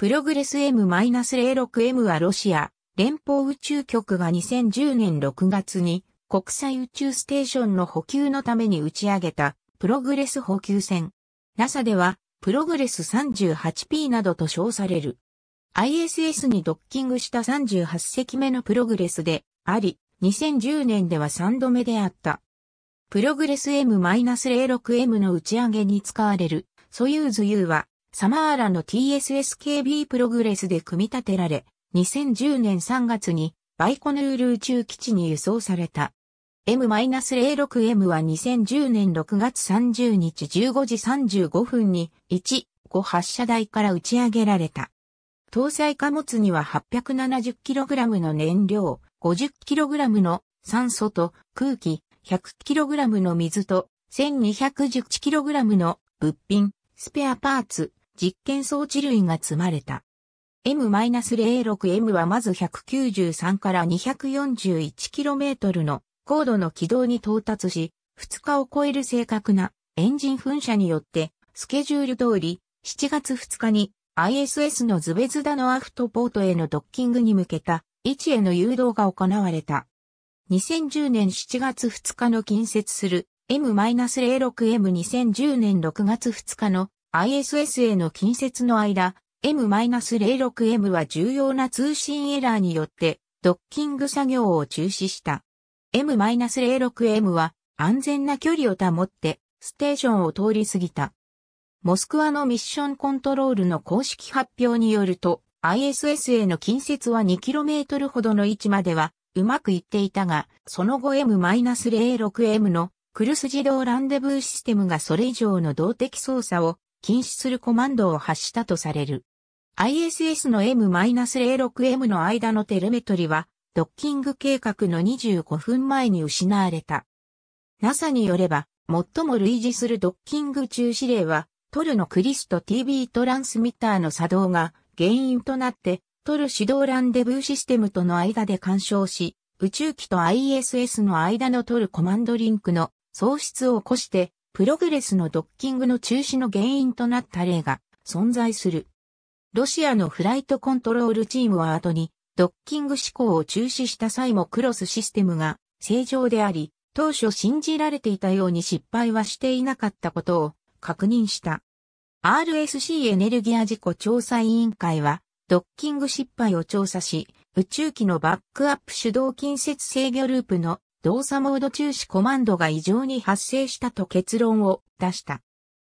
プログレス M-06M はロシア連邦宇宙局が2010年6月に国際宇宙ステーションの補給のために打ち上げたプログレス補給船。NASA ではプログレス 38P などと称される。ISS にドッキングした38隻目のプログレスであり、2010年では3度目であった。プログレス M-06M の打ち上げに使われるソユーズ U はサマーラの TSSKB プログレスで組み立てられ、2010年3月にバイコヌール宇宙基地に輸送された。M-06M は2010年6月30日15時35分に1.5発射台から打ち上げられた。搭載貨物には 870kg の燃料、50kg の酸素と空気、100kg の水と 1210kg の物品、スペアパーツ、実験装置類が積まれた。M-06M はまず193から241 k m の高度の軌道に到達し、2日を超える正確なエンジン噴射によって、スケジュール通り、7月2日に ISS のズベズダのアフトポートへのドッキングに向けた位置への誘導が行われた。2010年7月2日の近接する M-06M2010 年6月2日の ISS への近接の間、M-06M は重要な通信エラーによってドッキング作業を中止した。M-06M は安全な距離を保ってステーションを通り過ぎた。モスクワのミッションコントロールの公式発表によると ISS への近接は 2km ほどの位置まではうまくいっていたが、その後 M-06M のクルス自動ランデブーシステムがそれ以上の動的操作を禁止するコマンドを発したとされる。ISS の M-06M の間のテレメトリは、ドッキング計画の25分前に失われた。NASA によれば、最も類似するドッキング中止例は、トルのクリスト TV トランスミッターの作動が原因となって、トル指導ランデブーシステムとの間で干渉し、宇宙機と ISS の間のトルコマンドリンクの喪失を起こして、プログレスのドッキングの中止の原因となった例が存在する。ロシアのフライトコントロールチームは後にドッキング試行を中止した際もクロスシステムが正常であり、当初信じられていたように失敗はしていなかったことを確認した。RSC エネルギア事故調査委員会は、ドッキング失敗を調査し、宇宙機のバックアップ手動近接制御ループの動作モード中止コマンドが異常に発生したと結論を出した。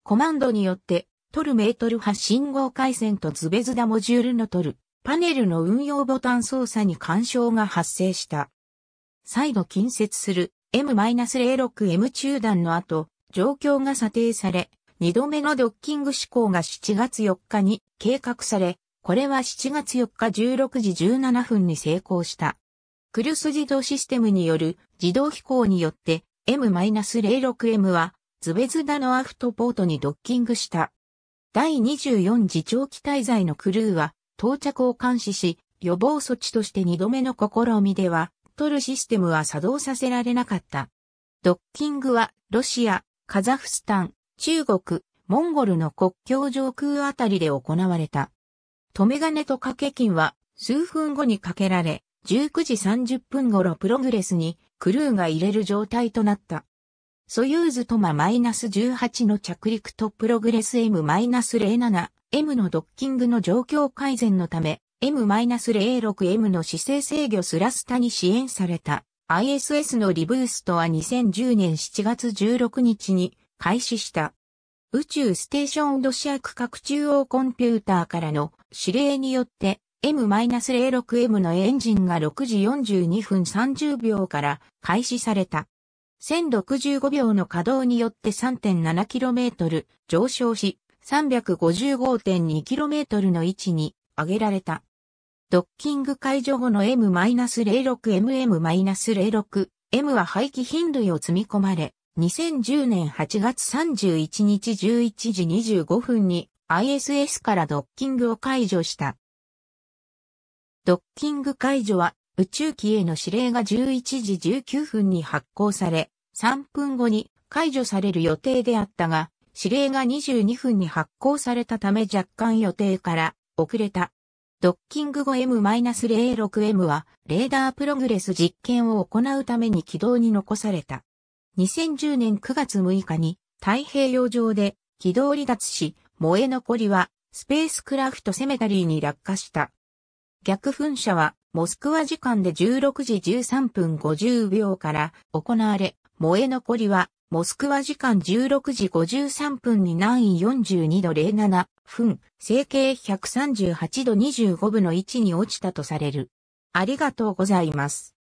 コマンドによって、トルメートル波信号回線とズベズダモジュールのトル、パネルの運用ボタン操作に干渉が発生した。再度近接する M-06M 中断の後、状況が査定され、2度目のドッキング試行が7月4日に計画され、これは7月4日16時17分に成功した。クルス自動システムによる自動飛行によって M-06M はズベズダのアフトポートにドッキングした。第24次長期滞在のクルーは到着を監視し、予防措置として2度目の試みでは、取るシステムは作動させられなかった。ドッキングは、ロシア、カザフスタン、中国、モンゴルの国境上空あたりで行われた。止め金と掛け金は、数分後にかけられ、19時30分頃プログレスにクルーが入れる状態となった。ソユーズトマ -18 の着陸とプログレス M-07M のドッキングの状況改善のため M-06M の姿勢制御スラスタに支援された ISS のリブーストは2010年7月16日に開始した。宇宙ステーションロシア区画中央コンピューターからの指令によって M-06M のエンジンが6時42分30秒から開始された。1065秒の稼働によって 3.7km 上昇し、355.2km の位置に上げられた。ドッキング解除後の M-06MM-06M は排気頻類を積み込まれ、2010年8月31日11時25分に ISS からドッキングを解除した。ドッキング解除は宇宙機への指令が11時19分に発行され、3分後に解除される予定であったが、指令が22分に発行されたため若干予定から遅れた。ドッキング後 M-06M はレーダープログレス実験を行うために軌道に残された。2010年9月6日に太平洋上で軌道離脱し、燃え残りはスペースクラフトセメタリーに落下した。逆噴射は、モスクワ時間で16時13分50秒から行われ、燃え残りは、モスクワ時間16時53分に南易42度07分、成形138度25分の位置に落ちたとされる。ありがとうございます。